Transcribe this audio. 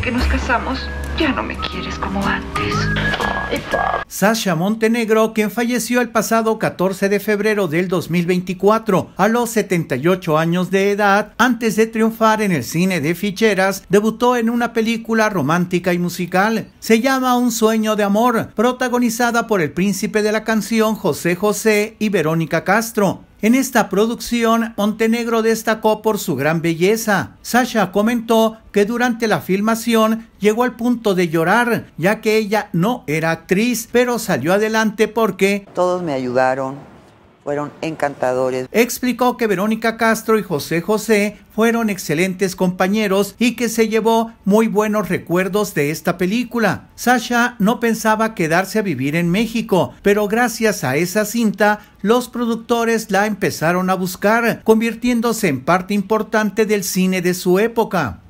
que nos casamos, ya no me quieres como antes. Sasha Montenegro, quien falleció el pasado 14 de febrero del 2024 a los 78 años de edad, antes de triunfar en el cine de ficheras, debutó en una película romántica y musical. Se llama Un sueño de amor, protagonizada por el príncipe de la canción José José y Verónica Castro. En esta producción, Montenegro destacó por su gran belleza. Sasha comentó que durante la filmación llegó al punto de llorar, ya que ella no era actriz, pero salió adelante porque... Todos me ayudaron, fueron encantadores. Explicó que Verónica Castro y José José fueron excelentes compañeros y que se llevó muy buenos recuerdos de esta película. Sasha no pensaba quedarse a vivir en México, pero gracias a esa cinta, los productores la empezaron a buscar, convirtiéndose en parte importante del cine de su época.